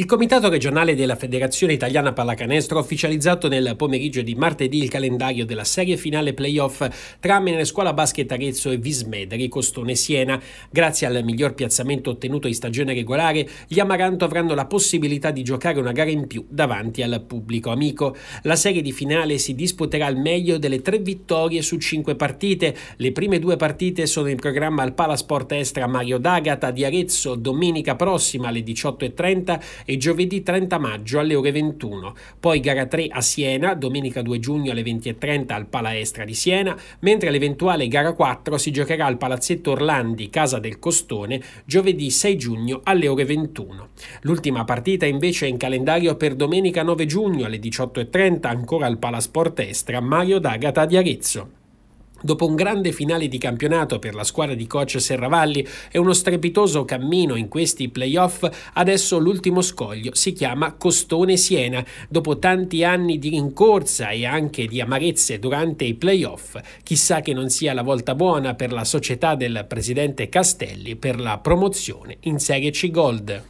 Il comitato regionale della Federazione Italiana Pallacanestro ha ufficializzato nel pomeriggio di martedì il calendario della serie finale playoff tra Scuola Basket Arezzo e Vismederi Costone Siena. Grazie al miglior piazzamento ottenuto in stagione regolare, gli Amaranto avranno la possibilità di giocare una gara in più davanti al pubblico amico. La serie di finale si disputerà al meglio delle tre vittorie su cinque partite. Le prime due partite sono in programma al Palasport Estra Mario D'Agata di Arezzo domenica prossima alle 18.30 e giovedì 30 maggio alle ore 21, poi gara 3 a Siena, domenica 2 giugno alle 20.30 al Palaestra di Siena, mentre l'eventuale gara 4 si giocherà al Palazzetto Orlandi, Casa del Costone, giovedì 6 giugno alle ore 21. L'ultima partita invece è in calendario per domenica 9 giugno alle 18.30 ancora al Palasport Estra Mario D'Agata di Arezzo. Dopo un grande finale di campionato per la squadra di coach Serravalli e uno strepitoso cammino in questi playoff, adesso l'ultimo scoglio si chiama Costone Siena. Dopo tanti anni di rincorsa e anche di amarezze durante i playoff, chissà che non sia la volta buona per la società del presidente Castelli per la promozione in Serie C Gold.